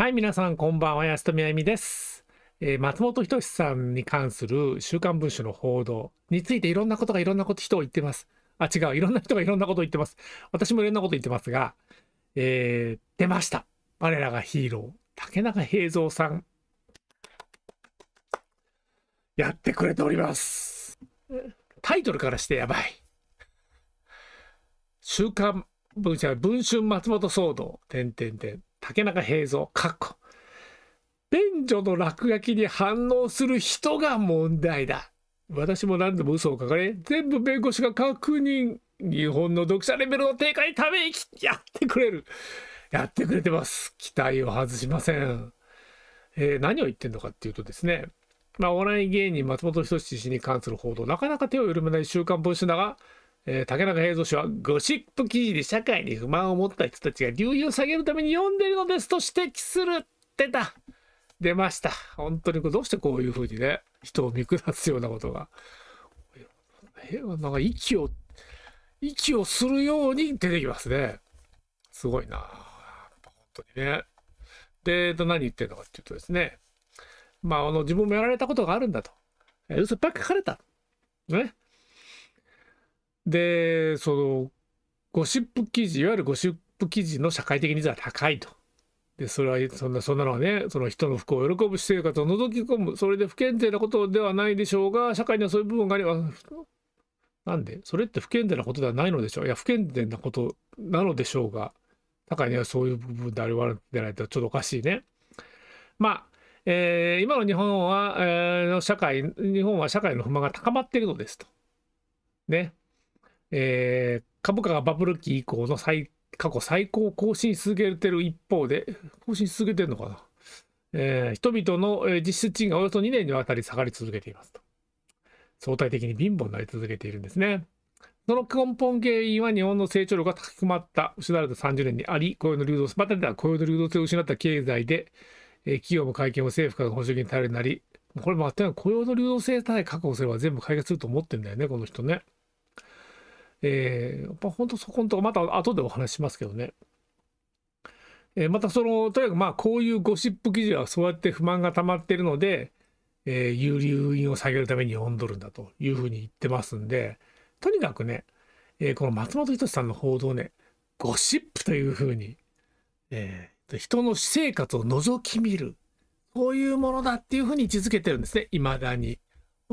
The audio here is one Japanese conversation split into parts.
はい、皆さん、こんばんは。安富あゆみです。えー、松本人志さんに関する週刊文春の報道についていろんなことがいろんなこと人を言ってます。あ、違う。いろんな人がいろんなことを言ってます。私もいろんなこと言ってますが、えー、出ました。我らがヒーロー、竹中平蔵さん。やってくれております。タイトルからしてやばい。週刊文春、文春松本騒動、てんてんてん。竹中平蔵、かっこ。便所の落書きに反応する人が問題だ。私も何度も嘘を書かれ、全部弁護士が確認。日本の読者レベルの低下にため息やってくれる。やってくれてます。期待を外しません。えー、何を言ってんのかっていうとですね、まあ、お笑い芸人松本人志氏に関する報道、なかなか手を緩めない週刊文春だが、えー、竹中平蔵氏はゴシップ記事で社会に不満を持った人たちが流油を下げるために読んでいるのですと指摘するってた出ました本当にどうしてこういうふうにね人を見下すようなことがなんか息を息をするように出てきますねすごいな本当にねで、えっと、何言ってるのかっていうとですねまああの自分もやられたことがあるんだと嘘っぱい書かれたねで、その、ゴシップ記事、いわゆるゴシップ記事の社会的ニーズは高いと。で、それは、そんな、そんなのはね、その人の不幸を喜ぶ私生活を覗き込む、それで不健全なことではないでしょうが、社会にはそういう部分があれば、なんで、それって不健全なことではないのでしょう。いや、不健全なことなのでしょうが、社会にはそういう部分であけじゃないとちょっとおかしいね。まあ、えー、今の日本は、えー、社会、日本は社会の不満が高まっているのですと。ね。えー、株価がバブル期以降の最過去最高を更新し続けてる一方で、更新し続けてるのかな、えー、人々の実質賃がおよそ2年にわたり下がり続けていますと。相対的に貧乏になり続けているんですね。その根本原因は日本の成長力が高まった失われた30年にあり、雇用の流動性、またでは雇用の流動性を失った経済で、えー、企業も会見も政府から補助金に頼りになり、これもあって雇用の流動性さえ確保すれば全部解決すると思ってるんだよね、この人ね。えー、やっぱ本当そこのとこ、また後でお話しますけどね。えー、またその、とにかくまあこういうゴシップ記事はそうやって不満が溜まってるので、えー、有流飲を下げるために読んどるんだというふうに言ってますんで、とにかくね、えー、この松本人志さんの報道ね、ゴシップというふうに、えー、人の私生活を覗き見る、こういうものだっていうふうに位置づけてるんですね、いまだに。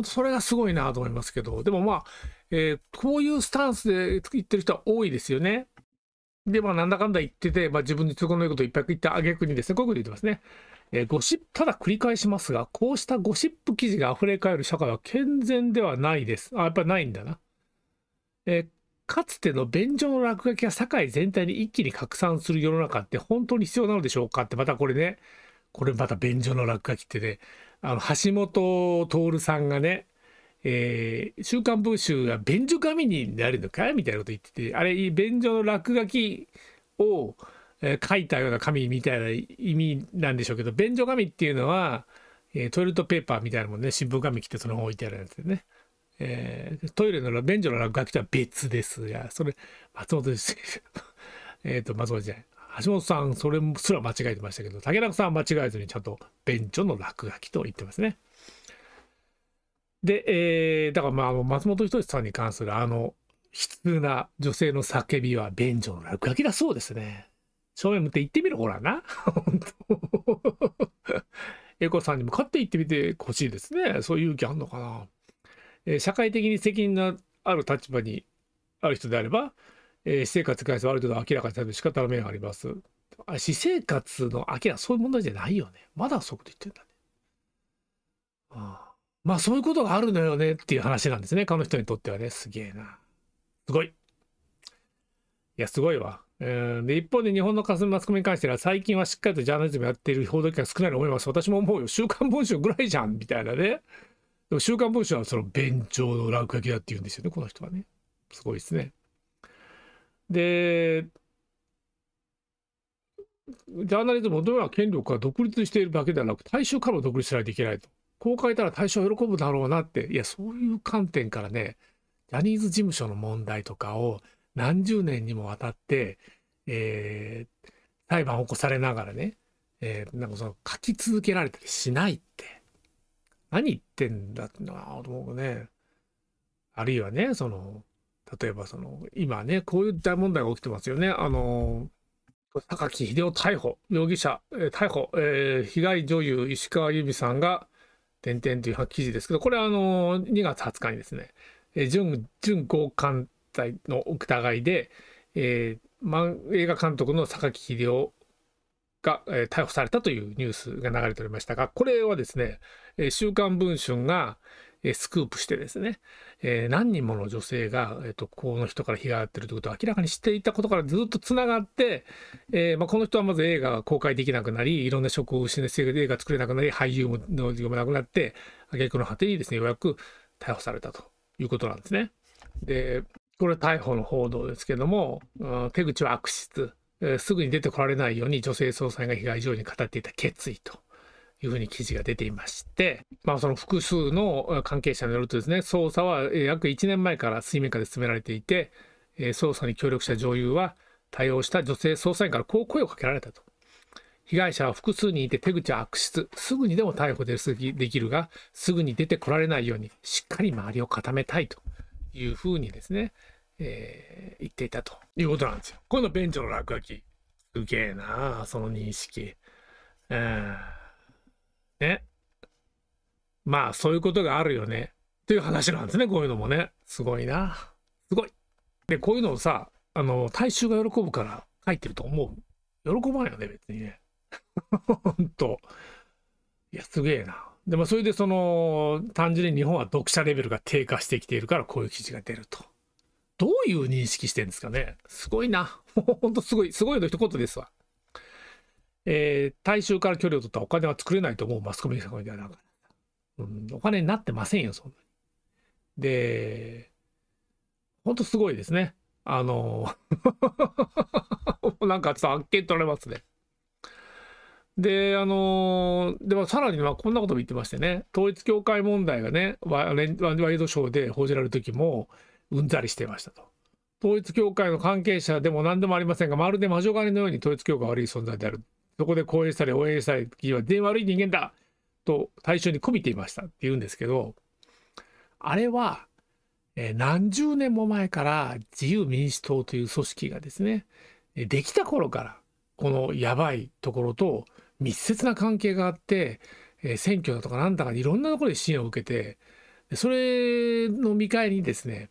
それがすごいなと思いますけど、でもまあ、えー、こういうスタンスで言ってる人は多いですよね。で、まあ、なんだかんだ言ってて、まあ、自分に都合のいいことをいっぱい言った挙句にですね、こういうこと言ってますね。えー、ゴシップ、ただ繰り返しますが、こうしたゴシップ記事が溢れ返る社会は健全ではないです。あ、やっぱりないんだな。えー、かつての便所の落書きが社会全体に一気に拡散する世の中って本当に必要なのでしょうかって、またこれね、これまた便所の落書きってね、あの橋本徹さんがね「えー、週刊文集」が便所紙になるのかみたいなこと言っててあれ便所の落書きを、えー、書いたような紙みたいな意味なんでしょうけど便所紙っていうのは、えー、トイレットペーパーみたいなもんね新聞紙ってその本置いてあるやつでね。えー、トイレの便所の落書きとは別ですが、それ、松本です。えっと、松本じゃない。橋本さんそれすら間違えてましたけど竹中さんは間違えずにちゃんと便所の落書きと言ってますね。で、えー、だからまあ松本人志さんに関するあの悲痛な女性の叫びは便所の落書きだそうですね。正面向って行ってみろほらな。本当エコさんに向かって行ってみてほしいですね。そういう勇気あんのかな。えー、社会的に責任のある立場にある人であればえー、私生活に関してある程度明らかにされる仕方の面があります。あ私生活の明らか、そういう問題じゃないよね。まだそういうこと言ってんだね。ああまあ、そういうことがあるのよねっていう話なんですね。彼の人にとってはね。すげえな。すごい。いや、すごいわ。えー、で一方で日本のカスマスコミに関しては最近はしっかりとジャーナリズムやっている報道機関少ないと思います。私も思うよ。週刊文春ぐらいじゃんみたいなね。でも週刊文春はその弁乗の落書きだって言うんですよね、この人はね。すごいですね。で、ジャーナリズムのような権力が独立しているだけではなく、大衆からも独立しないといけないと。こう書いたら大衆は喜ぶだろうなって、いや、そういう観点からね、ジャニーズ事務所の問題とかを何十年にもわたって、えー、裁判を起こされながらね、えー、なんかその書き続けられたりしないって。何言ってんだってな、もうね。あるいはね、その、例えばその、今ね、こういう大問題が起きてますよね。あの、榊秀夫逮捕、容疑者、えー、逮捕、えー、被害女優石川由美さんが、点々という記事ですけど、これはあの、2月20日にですね、えー、準、強姦罪の疑いで、えー、映画監督の榊秀夫が、えー、逮捕されたというニュースが流れておりましたが、これはですね、えー、週刊文春が、えスクープしてですね、え何人もの女性が、えー、とこの人から被害をってるということを明らかにしていたことからずっとつながって、えまこの人はまず映画が公開できなくなりいろんな職を失って映画作れなくなり俳優も読めなくなって挙句の果てにですねようやく逮捕されたということなんですね。でこれは逮捕の報道ですけども、うん、手口は悪質、えすぐに出てこられないように女性捜査員が被害状に語っていた決意と。いうふうに記事が出ていまして、まあ、その複数の関係者によるとですね、捜査は約1年前から水面下で進められていて、捜査に協力した女優は、対応した女性捜査員からこう声をかけられたと。被害者は複数人いて手口は悪質、すぐにでも逮捕できるが、すぐに出てこられないように、しっかり周りを固めたいというふうにですね、えー、言っていたということなんですよ。このベンチの落書き。すげえなその認識。うんね。まあ、そういうことがあるよね。という話なんですね、こういうのもね。すごいな。すごい。で、こういうのをさ、あの、大衆が喜ぶから書いてると思う。喜ばないよね、別にね。ほんと。いや、すげえな。で、まあ、それでその、単純に日本は読者レベルが低下してきているから、こういう記事が出ると。どういう認識してんですかねすごいな。ほんとすごい、すごいの一言ですわ。えー、大衆から距離を取ったお金は作れないと思うマスコミ社会ではなかうん、お金になってませんよそんなにでほんとすごいですねあの なんかちょっとあっけ取られますねで、あのー、でもさらにはこんなことも言ってましてね、統一教会問題がね、ワイドショーで報じられる時も、うんざりしていましたと。統一教会の関係者でも何でもありませんが、まるで魔女狩りのように統一教会は悪い存在であるそこで講演したり応援したり時は全員悪い人間だと対象に込びていましたって言うんですけどあれは、何十年も前から自由民主党という組織がですねできた頃からこのやばいところと密接な関係があって、選挙だとかなんだかいろんなところで支援を受けてそれの見返りにですね、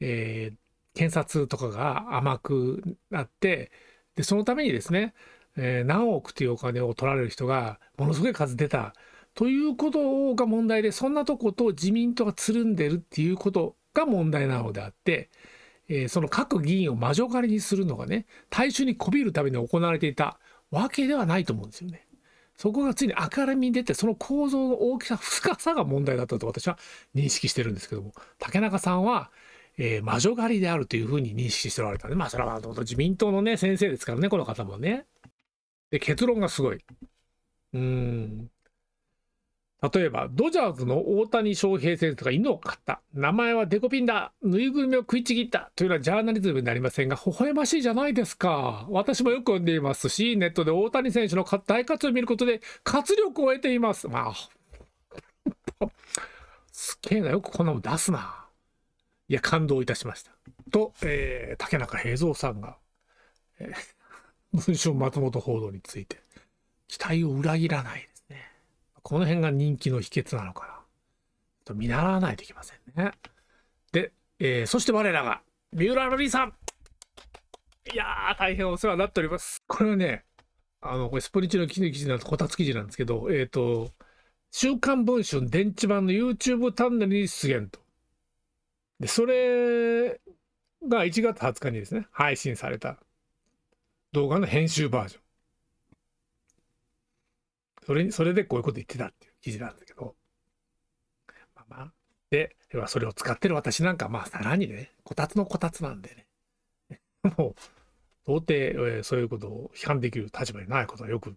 えー、検察とかが甘くなってでそのためにですねえー、何億というお金を取られる人がものすごい数出たということが問題でそんなとこと自民党がつるんでるっていうことが問題なのであって、えー、その各議員を魔女狩りにするのがね大衆にこびるために行われていたわけではないと思うんですよね。そこがついに明るみに出てその構造の大きさ深さが問題だったと私は認識してるんですけども竹中さんはえー、魔女狩りであるというふうに認識しておられたね。まあ、それはもともと自民党のね、先生ですからね、この方もね。で、結論がすごい。うん。例えば、ドジャーズの大谷翔平選手が犬を飼った。名前はデコピンだ。ぬいぐるみを食いちぎった。というのはジャーナリズムになりませんが、微笑ましいじゃないですか。私もよく読んでいますし、ネットで大谷選手の大活躍を見ることで活力を得ています。まあ、すげえな。よくこんなの出すな。いや、感動いたしました。と、えー、竹中平蔵さんが。えー文春松本報道について。期待を裏切らないですね。この辺が人気の秘訣なのかな。と見習わないといけませんね。で、えー、そして我らが、三浦瑠麗さん。いやー、大変お世話になっております。これはね、あの、これスポニチの記事なんです、こたつ記事なんですけど、えっ、ー、と、週刊文春電池版の YouTube チャンネルに出現と。で、それが1月20日にですね、配信された動画の編集バージョン。それに、それでこういうこと言ってたっていう記事なんだけど。まあまあ。で、はそれを使ってる私なんか、まあさらにね、こたつのこたつなんでね。もう、到底、えー、そういうことを批判できる立場にないことはよく、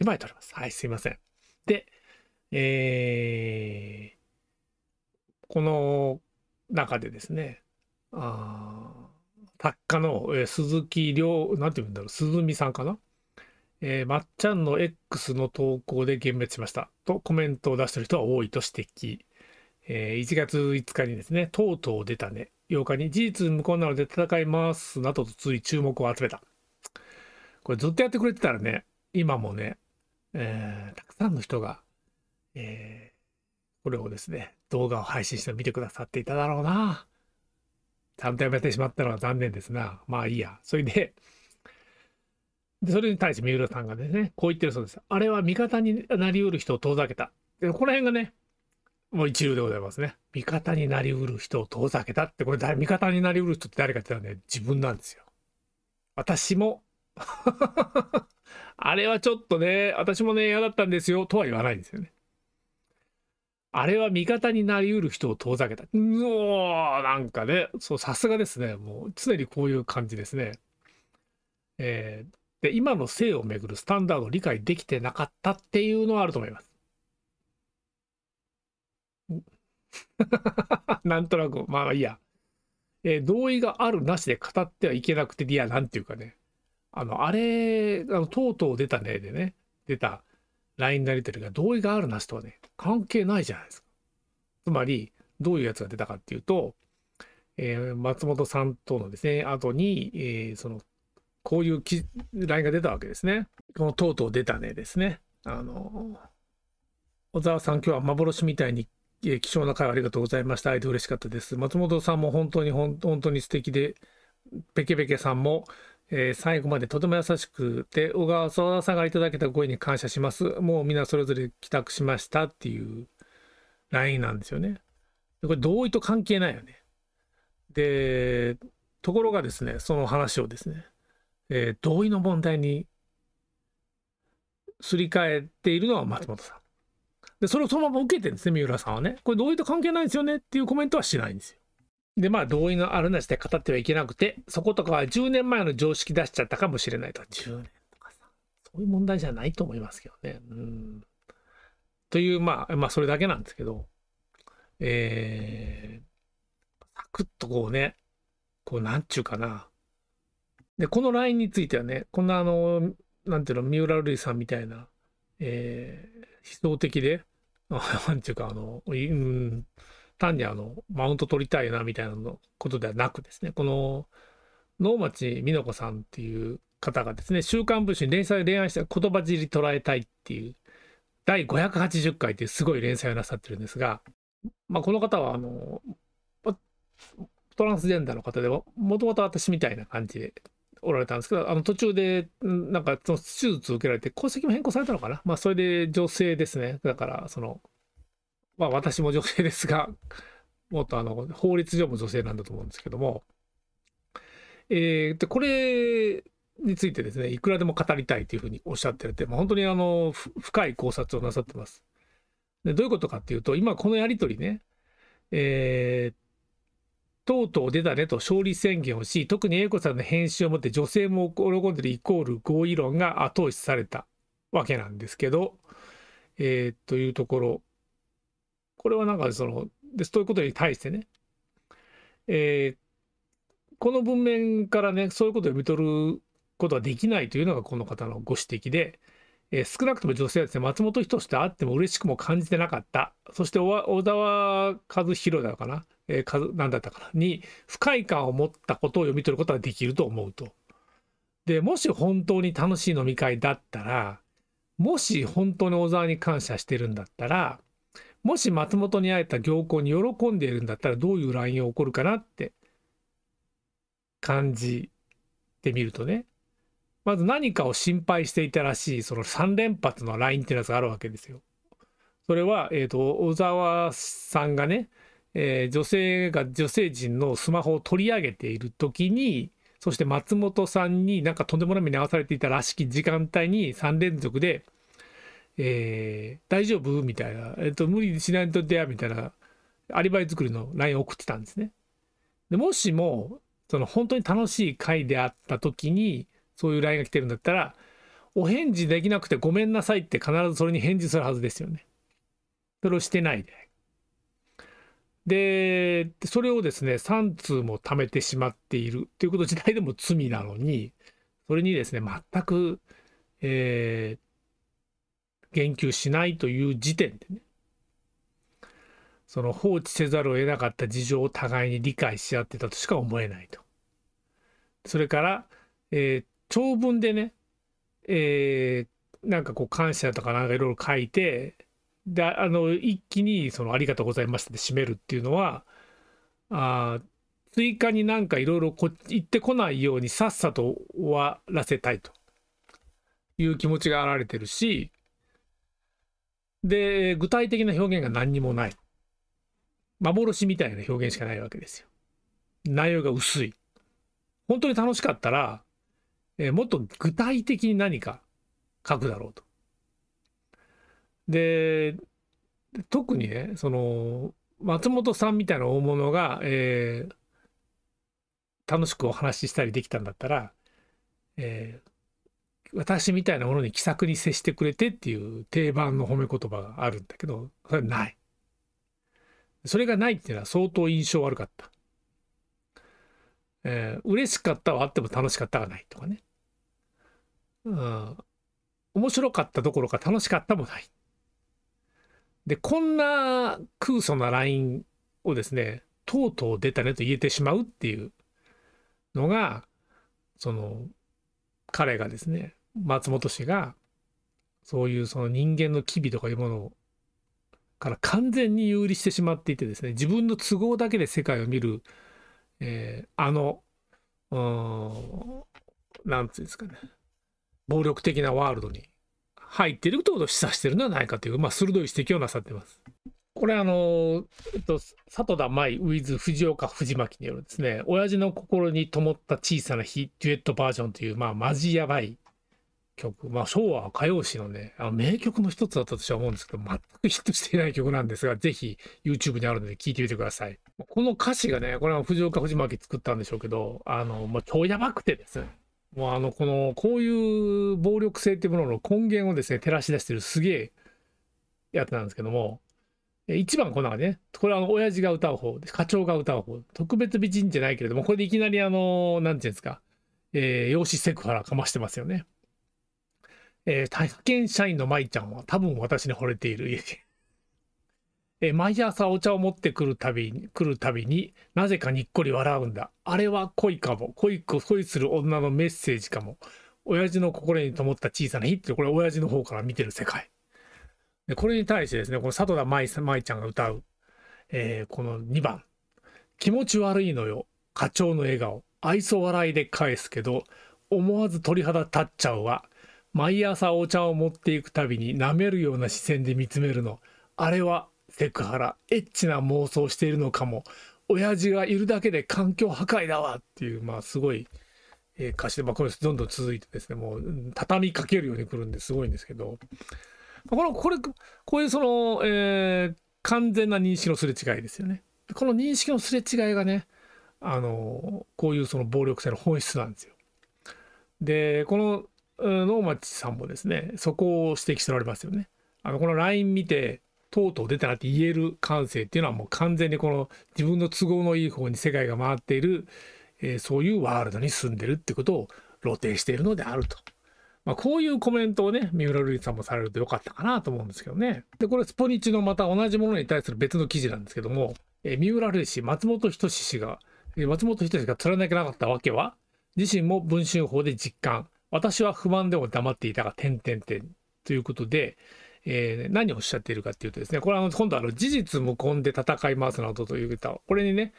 今言っております。はい、すいません。で、えー、この中でですね、あ作家の、えー、鈴木亮、なんて言うんだろう、鈴見さんかな。えー、まっちゃんの X の投稿で幻滅しましたとコメントを出してる人は多いと指摘。えー、1月5日にですね、とうとう出たね。8日に事実無根なので戦いますなどとつい注目を集めた。これずっとやってくれてたらね、今もね、えー、たくさんの人が、えー、これをですね、動画を配信して見てくださっていただろうな。ちゃんとやめてしまったのは残念ですな。まあいいや。それで、でそれに対して三浦さんがですね、こう言ってるそうです。あれは味方になりうる人を遠ざけた。で、この辺がね、もう一流でございますね。味方になりうる人を遠ざけたって、これ誰、味方になりうる人って誰かって言ったらね、自分なんですよ。私も あれはちょっとね、私もね、嫌だったんですよ、とは言わないんですよね。あれは味方になりうる人を遠ざけた。うおーなんかね、そう、さすがですね。もう常にこういう感じですね。えー、で、今の性をめぐるスタンダードを理解できてなかったっていうのはあると思います。なんとなく、まあいいや。えー、同意があるなしで語ってはいけなくて、いや、なんていうかね。あの、あれ、あのとうとう出たねでね、出た、LINE のやり取りが同意があるなしとはね、関係ないじゃないですか。つまり、どういうやつが出たかっていうと、えー、松本さんとのですね、後に、えー、その、こういう LINE が出たわけですね。このとうとう出たねですね。あの、小沢さん、今日は幻みたいに、えー、貴重な会ありがとうございました。会えて嬉しかったです。松本さんも本当に本当に素敵で、ペケペケさんも、えー、最後までとても優しくて、小川沢さんがいただけたご縁に感謝します。もうみんなそれぞれ帰宅しましたっていう LINE なんですよね。これ同意と関係ないよね。で、ところがですね、その話をですね、えー、同意の問題にすり替えているのは松本さん。で、それをそのまま受けてるんですね、三浦さんはね。これ同意と関係ないですよねっていうコメントはしないんですよ。で、まあ、同意のあるなしで語ってはいけなくて、そことかは10年前の常識出しちゃったかもしれないと。10年とかさ、そういう問題じゃないと思いますけどね。うん。という、まあ、まあ、それだけなんですけど、えー、サクッとこうね、こう、なんちゅうかな。で、このラインについてはね、こんなあの、なんていうの、三浦瑠麗さんみたいな、えー、思想的で、なんちゅうか、あの、うん、単にあのマウント取りたいなみたいなのことではなくですねこの能町美奈子さんっていう方がですね「週刊文春」に連載を恋愛した言葉尻捉えたいっていう第580回っていうすごい連載をなさってるんですが、まあ、この方はあのトランスジェンダーの方でもともと私みたいな感じでおられたんですけどあの途中でなんかその手術を受けられて功績も変更されたのかな、まあ、それで女性ですねだからそのまあ私も女性ですが、もっとあの、法律上も女性なんだと思うんですけども、えー、でこれについてですね、いくらでも語りたいというふうにおっしゃってて、まあ、本当にあの深い考察をなさってます。でどういうことかっていうと、今このやり取りね、えー、とうとう出たねと勝利宣言をし、特に英子さんの編集をもって女性も喜んでるイコール合意論が後押しされたわけなんですけど、えー、というところこれはなんかそのでそういうことに対してね、えー、この文面からねそういうことを読み取ることはできないというのがこの方のご指摘で、えー、少なくとも女性はですね松本人志と会っても嬉しくも感じてなかったそして小沢和弘だのかな、えー、何だったかなに不快感を持ったことを読み取ることができると思うと。でもし本当に楽しい飲み会だったらもし本当に小沢に感謝してるんだったらもし松本に会えた行幸に喜んでいるんだったらどういう LINE 起こるかなって感じてみるとねまず何かを心配していたらしいその3連発の LINE っていうやつがあるわけですよ。それは、えーと小沢さんがね、えー、女性が女性陣のスマホを取り上げている時にそして松本さんになんかとんでもない目に遭わされていたらしき時間帯に3連続で「えー、大丈夫みたいな、えっと、無理しないと出会うみたいな、アリバイ作りの LINE を送ってたんですね。でもしも、その本当に楽しい回であった時に、そういう LINE が来てるんだったら、お返事できなくてごめんなさいって必ずそれに返事するはずですよね。それをしてないで。で、それをですね、3通も貯めてしまっているということ自体でも罪なのに、それにですね、全く、えー、言及しないという時点でねその放置せざるを得なかった事情を互いに理解し合ってたとしか思えないと。それから、えー、長文でね、えー、なんかこう感謝とかなんかいろいろ書いてであの一気にその「ありがとうございました」で締めるっていうのはあ追加になんかいろいろ言ってこないようにさっさと終わらせたいという気持ちが表れてるしで、具体的な表現が何にもない。幻みたいな表現しかないわけですよ。内容が薄い。本当に楽しかったら、えー、もっと具体的に何か書くだろうと。で、特にね、その、松本さんみたいな大物が、えー、楽しくお話ししたりできたんだったら、えー、私みたいなものに気さくに接してくれてっていう定番の褒め言葉があるんだけどそれはないそれがないっていうのは相当印象悪かった、えー、嬉しかったはあっても楽しかったがないとかねうん面白かったどころか楽しかったもないでこんな空想なラインをですねとうとう出たねと言えてしまうっていうのがその彼がですね松本氏が、そういうその人間の機微とかいうものをから完全に有利してしまっていてですね自分の都合だけで世界を見る、えー、あの何て言うんですかね暴力的なワールドに入っていることを示唆してるのではないかという、まあ、鋭い指摘をなさってます。これあの、えっと、里田舞 with 藤岡藤巻によるですね「親父の心に灯った小さな火」デュエットバージョンという、まあ、マジやばい曲、まあ、昭和歌謡史のね、あの名曲の一つだったと私は思うんですけど、全くヒットしていない曲なんですが、ぜひ YouTube にあるので聴いてみてください。この歌詞がね、これは藤岡藤巻作ったんでしょうけど、あの、まあ、超やばくてですね、もうあの、この、こういう暴力性っていうものの根源をですね、照らし出してるすげえやつなんですけども、一番このね、これはあの親父が歌う方、課長が歌う方、特別美人じゃないけれども、これでいきなりあの、なんていうんですか、えー、養子セクハラかましてますよね。えー、派遣社員の舞ちゃんは多分私に惚れている家で、えー、毎朝お茶を持ってくるたびに、来るたびになぜかにっこり笑うんだ。あれは恋かも。恋恋する女のメッセージかも。親父の心に灯った小さな日って、これ親父の方から見てる世界。でこれに対してですね、この佐藤田舞舞ちゃんが歌う、えー、この2番。気持ち悪いのよ。課長の笑顔。愛想笑いで返すけど、思わず鳥肌立っちゃうわ。毎朝お茶を持っていくたびに舐めるような視線で見つめるのあれはセクハラエッチな妄想しているのかも親父がいるだけで環境破壊だわっていうまあすごい、え歌詞で、まあ、これどんどん続いてですねもう畳みかけるようにくるんですごいんですけどこのこれこういうその、えー、完全な認識のすれ違いですよね。この認識のすれ違いがねあのこういうその暴力性の本質なんですよ。でこの能町さんもですねそこを指摘しておられますよね。あのこの LINE 見てとうとう出たなって言える感性っていうのはもう完全にこの自分の都合のいい方に世界が回っている、えー、そういうワールドに住んでるってことを露呈しているのであると。まあ、こういうコメントをね、三浦瑠麗さんもされるとよかったかなと思うんですけどね。で、これ、スポニチのまた同じものに対する別の記事なんですけども、え三浦瑠麗氏、松本人志氏が、え松本人志が貫けなかったわけは、自身も文春法で実感。私は不満でも黙っていたが、点点点ということで、えー、何をおっしゃっているかっていうとですね、これは今度はあの事実無根で戦いますなどという歌、これにね、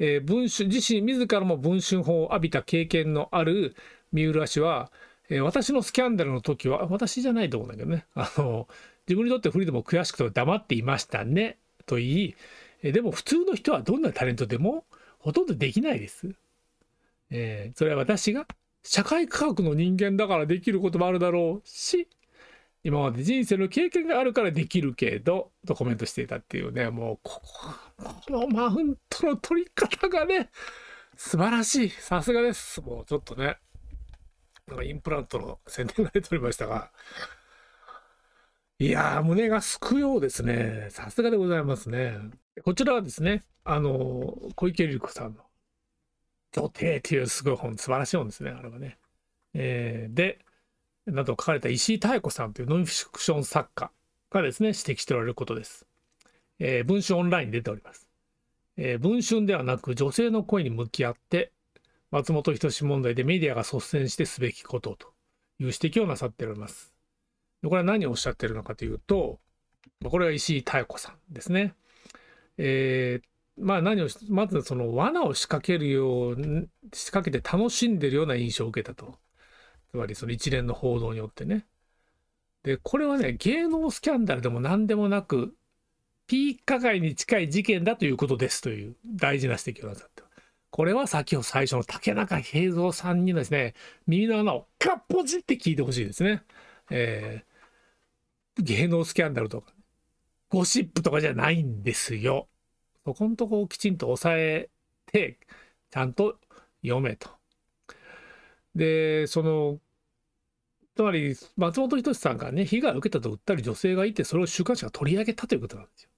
えー、文春自身自らも文春法を浴びた経験のある三浦氏は、えー、私のスキャンダルの時は私じゃないと思うんだけどね あの自分にとって不利でも悔しくて黙っていましたねと言い、えー、でも普通の人はどんなタレントでもほとんどできないです。えー、それは私が社会科学の人間だからできることもあるだろうし、今まで人生の経験があるからできるけど、とコメントしていたっていうね、もう、ここ、このマウントの取り方がね、素晴らしい。さすがです。もうちょっとね、なんかインプラントの宣伝が出ておりましたが、いやー、胸がすくようですね。さすがでございますね。こちらはですね、あの小池百合子さんの協定っていうすごい本、素晴らしい本ですね、あれはね。えー、で、など書かれた石井妙子さんというノンフィクション作家がですね、指摘しておられることです。えー、文春オンラインに出ております。えー、文春ではなく女性の声に向き合って、松本人志問題でメディアが率先してすべきことという指摘をなさっております。これは何をおっしゃってるのかというと、これは石井妙子さんですね。えー、まあ、何をまずその罠を仕掛けるよう仕掛けて楽しんでるような印象を受けたとつまりその一連の報道によってねでこれはね芸能スキャンダルでも何でもなくピーカ界に近い事件だということですという大事な指摘をなさったこれは先ほど最初の竹中平蔵さんにですね耳の穴をかっぽじって聞いてほしいですねえー、芸能スキャンダルとかゴシップとかじゃないんですよそこのとこをきちんと押さえて、ちゃんと読めと。で、その、つまり、松本人志さんがね、被害を受けたと訴える女性がいて、それを週刊誌が取り上げたということなんですよ。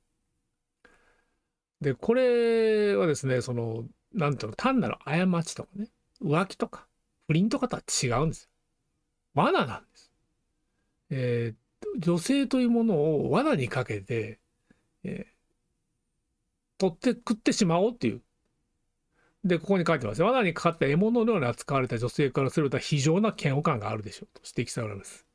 で、これはですね、その、なんていうの、単なる過ちとかね、浮気とか、不倫とかとは違うんですよ。罠なんです。えー、女性というものを罠にかけて、えー、取って食ってしまおうっていう。で、ここに書いてます。罠にかかった獲物のように扱われた女性からすると非常な嫌悪感があるでしょうと指摘されます。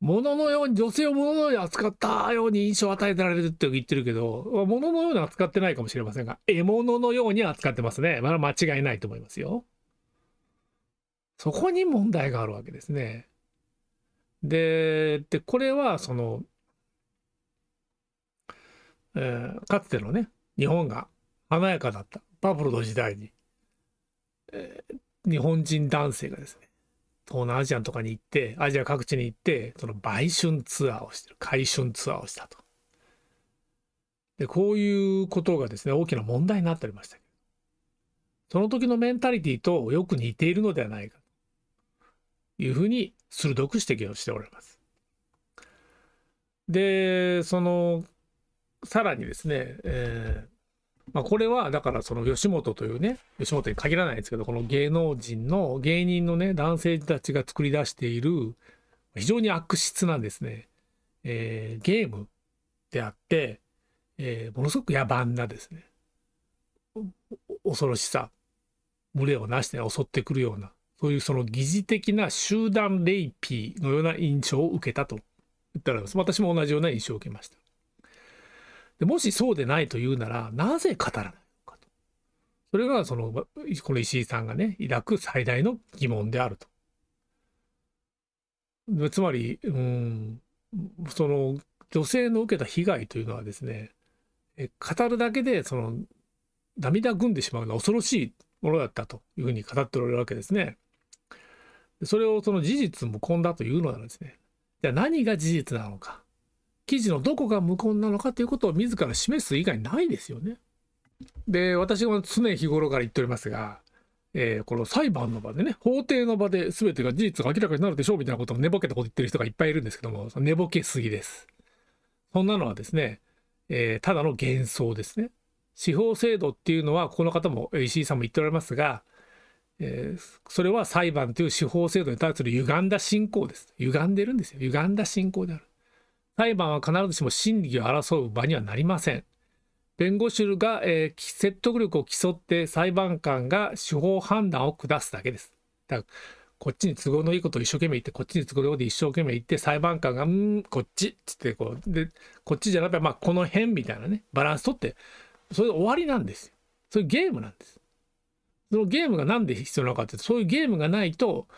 物のように、女性を物のように扱ったように印象を与えてられるって言ってるけど、物のように扱ってないかもしれませんが、獲物のように扱ってますね。まだ間違いないと思いますよ。そこに問題があるわけですね。で、で、これはその、えー、かつてのね日本が華やかだったバブルの時代に、えー、日本人男性がですね東南アジアとかに行ってアジア各地に行ってその売春ツアーをしてる買春ツアーをしたと。でこういうことがですね大きな問題になっておりましたけどその時のメンタリティとよく似ているのではないかというふうに鋭く指摘をしておられます。でそのさらにですね、えーまあ、これはだからその吉本というね吉本に限らないですけどこの芸能人の芸人のね男性たちが作り出している非常に悪質なですね、えー、ゲームであって、えー、ものすごく野蛮なですね恐ろしさ群れをなして襲ってくるようなそういうその疑似的な集団レイピーのような印象を受けたと言ったら私も同じような印象を受けました。でもしそうでないというなら、なぜ語らないのかと。それが、その、この石井さんがね、抱く最大の疑問であると。つまり、うん、その、女性の受けた被害というのはですね、え語るだけで、その、涙ぐんでしまうのは恐ろしいものだったというふうに語っておられるわけですね。それをその事実無根だというのはですね、じゃあ何が事実なのか。記事のどこが無根なのかということを自ら示す以外ないですよね。で私は常日頃から言っておりますが、えー、この裁判の場でね法廷の場で全てが事実が明らかになるでしょうみたいなことを寝ぼけたこと言ってる人がいっぱいいるんですけども寝ぼけすぎです。そんなのはですね、えー、ただの幻想ですね。司法制度っていうのはこの方も石井さんも言っておられますが、えー、それは裁判という司法制度に対する歪んだ信仰です。歪んでるんですよ。歪んだ信仰である。裁判は必ずしも真理を争う場にはなりません。弁護士が、えー、説得力を競って裁判官が司法判断を下すだけです。だからこっちに都合のいいことを一生懸命言ってこっちに都合のいいこと一生懸命言って裁判官が「うんこっち」っつってこうでこっちじゃなくてまあこの辺みたいなねバランス取ってそれで終わりなんですよ。そういうゲームなんです。そのゲームが何で必要なのかっていうとそういうゲームがないと、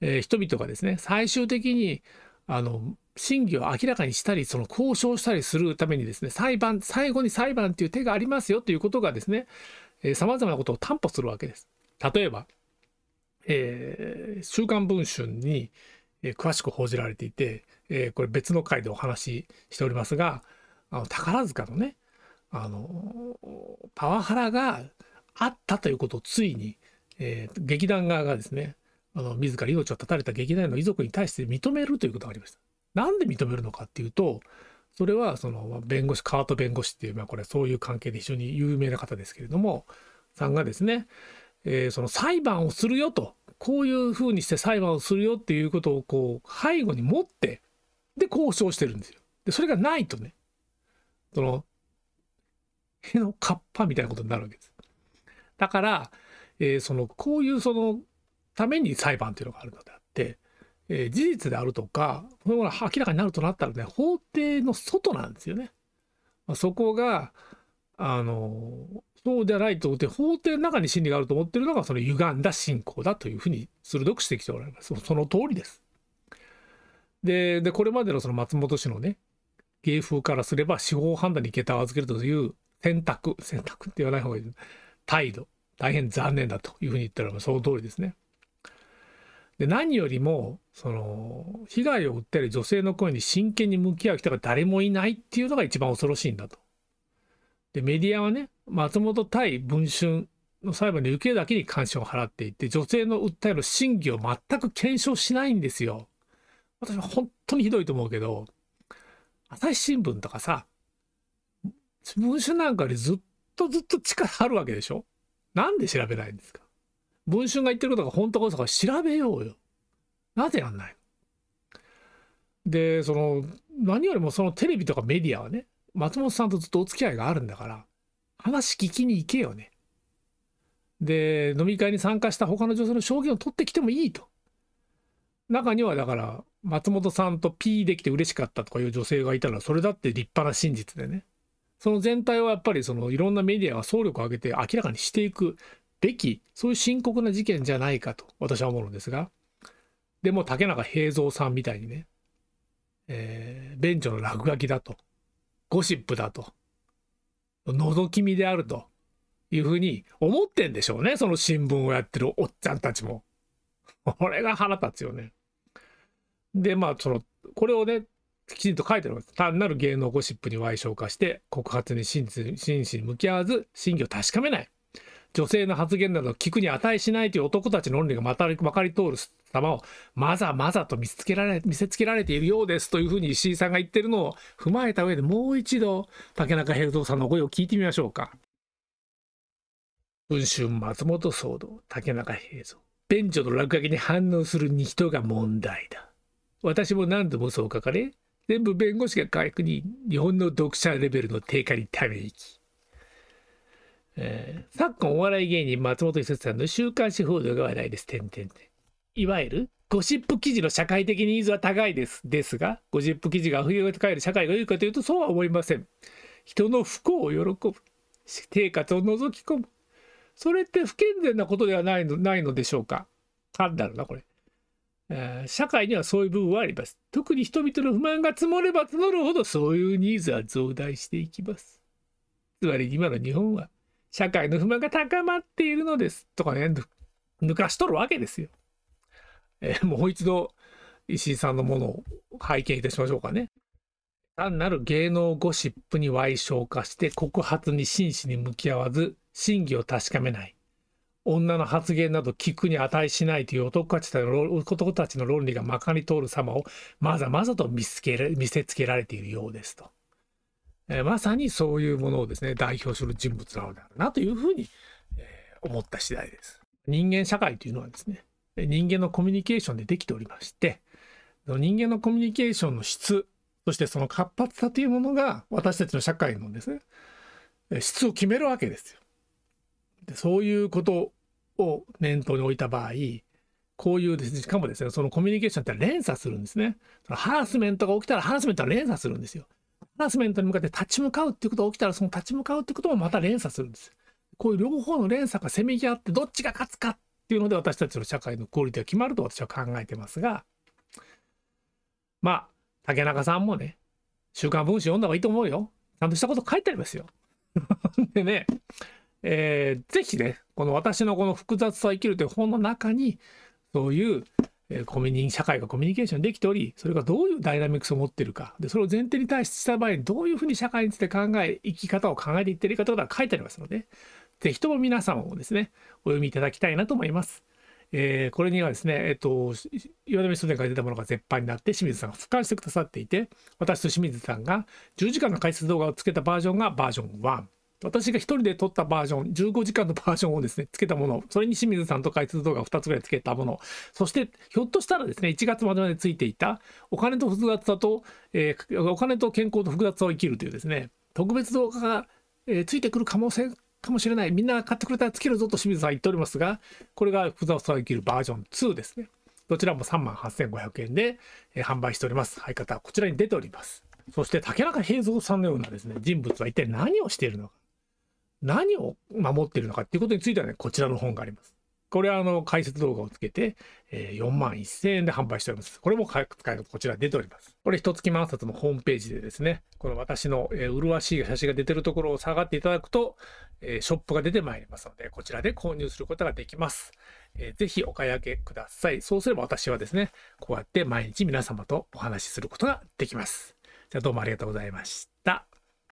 えー、人々がですね最終的にあの真偽を明らかにしたりその交渉したりするためにですね裁判最後に裁判っていう手がありますよということがですねさまざまなことを担保するわけです。例えば、えー、週刊文春に、えー、詳しく報じられていて、えー、これ別の回でお話ししておりますがあの宝塚のねあのパワハラがあったということをついに、え劇団側がですねあの自ら命を絶たれた劇団員の遺族に対して認めるということがありました。なんで認めるのかっていうと、それはその弁護士、カート弁護士っていう、まあこれそういう関係で非常に有名な方ですけれども、さんがですね、えー、その裁判をするよと、こういうふうにして裁判をするよっていうことをこう背後に持って、で交渉してるんですよ。で、それがないとね、その、へのカッパみたいなことになるわけです。だから、えー、その、こういうそのために裁判というのがあるのであって、えー、事実であるとか、このものが明らかになるとなったらね、法廷の外なんですよね。まあ、そこが、あの、そうじゃないと思って、法廷の中に真理があると思っているのが、その歪んだ信仰だというふうに鋭く指摘しておられます。その通りです。で、でこれまでのその松本氏のね、芸風からすれば、司法判断に桁を預けるという選択、選択って言わない方がいい。態度、大変残念だというふうに言っておられます。その通りですね。で何よりもその被害を訴える女性の声に真剣に向き合う人が誰もいないっていうのが一番恐ろしいんだと。でメディアはね松本対文春の裁判で受けるだけに関心を払っていて女性の訴えの真偽を全く検証しないんですよ。私は本当にひどいと思うけど朝日新聞とかさ文春なんかよりずっとずっと力あるわけでしょなんで調べないんですか文春が言ってることが本当か嘘か調べようよ。なぜやんないで、その、何よりもそのテレビとかメディアはね、松本さんとずっとお付き合いがあるんだから、話聞きに行けよね。で、飲み会に参加した他の女性の証言を取ってきてもいいと。中にはだから、松本さんと P できて嬉しかったとかいう女性がいたら、それだって立派な真実でね。その全体はやっぱりそのいろんなメディアが総力を挙げて明らかにしていくべきそういう深刻な事件じゃないかと私は思うんですがでも竹中平蔵さんみたいにね、えー、便所の落書きだとゴシップだと覗き見であるというふうに思ってんでしょうねその新聞をやってるおっちゃんたちも。これが腹立つよね。でまあそのこれをねきちんと書いてるわけです。単なる芸能ゴシップに歪償化して告発に真摯に向き合わず真偽を確かめない。女性の発言など聞くに値しないという男たちの論理がまたまかり通る様をまざまざと見せつけられ見せつけられているようですというふうに石井さんが言ってるのを踏まえた上でもう一度竹中平蔵さんの声を聞いてみましょうか。文春松本騒動竹中平蔵便所の落書きに反応するに人が問題だ。私も何度もそう書かれ全部弁護士が回復に日本の読者レベルの低下にため息。えー、昨今お笑い芸人松本伊勢さんの週刊誌報道が話題です。てんてんてん。いわゆるゴシップ記事の社会的ニーズは高いです。ですが、ゴシップ記事が溢れ返る社会が良いかというとそうは思いません。人の不幸を喜ぶ。生活を覗き込む。それって不健全なことではないのないのでしょうか。単なるな、これ。社会にはそういう部分はあります。特に人々の不満が積もれば積もるほどそういうニーズは増大していきます。つまり今の日本は社会の不満が高まっているのですとかね抜かしとるわけですよ。えー、もう一度石井さんのものを拝見いたしましょうかね。単なる芸能ゴシップに歪償化して告発に真摯に向き合わず真偽を確かめない女の発言など聞くに値しないという男たちの男たちの論理がまかり通る様をまざまざと見つけ見せつけられているようですと。えー、まさにそういうものをですね、代表する人物なのであるなというふうに、えー、思った次第です。人間社会というのはですね、人間のコミュニケーションでできておりまして、人間のコミュニケーションの質、そしてその活発さというものが私たちの社会のですね、質を決めるわけですよ。でそういうことを念頭に置いた場合、こういうですね、しかもですね、そのコミュニケーションって連鎖するんですね。そのハラスメントが起きたらハラスメントは連鎖するんですよ。ハラスメントに向かって立ち向かうっていうことが起きたら、その立ち向かうってこともまた連鎖するんです。こういう両方の連鎖がせめぎ合って、どっちが勝つかっていうので、私たちの社会のクオリティが決まると私は考えてますが、まあ、竹中さんもね、週刊文春読んだ方がいいと思うよ。ちゃんとしたこと書いてありますよ。でね、えー、ぜひね、この私のこの複雑さを生きるという本の中に、そういうコミュニ社会がコミュニケーションできておりそれがどういうダイナミクスを持ってるかでそれを前提に対した場合にどういうふうに社会について考え生き方を考えていってるかということが書いてありますので是非とも皆さんもですねお読みいただきたいなと思います。えー、これにはですね、えっと、岩波書店から出たものが絶版になって清水さんが俯瞰してくださっていて私と清水さんが10時間の解説動画をつけたバージョンがバージョン1。私が1人で撮ったバージョン、15時間のバージョンをですね、つけたもの、それに清水さんと開通動画2つぐらいつけたもの、そして、ひょっとしたらですね、1月までまでついていた、お金と複雑さと、えー、お金と健康と複雑さを生きるというですね、特別動画が、えー、ついてくる可能性かもしれない、みんな買ってくれたらつけるぞと清水さん言っておりますが、これが複雑さを生きるバージョン2ですね。どちらも3万8500円で、えー、販売しております。相方はこちらに出ております。そして竹中平蔵さんのようなですね、人物は一体何をしているのか。何を守っているのかっていうことについてはね、こちらの本があります。これはあの解説動画をつけて、えー、4万1000円で販売しております。これも使えるとこちら出ております。これ一月万冊のホームページでですね、この私の、えー、麗しい写真が出てるところを下がっていただくと、えー、ショップが出てまいりますので、こちらで購入することができます。えー、ぜひお買い上げください。そうすれば私はですね、こうやって毎日皆様とお話しすることができます。じゃあどうもありがとうございました。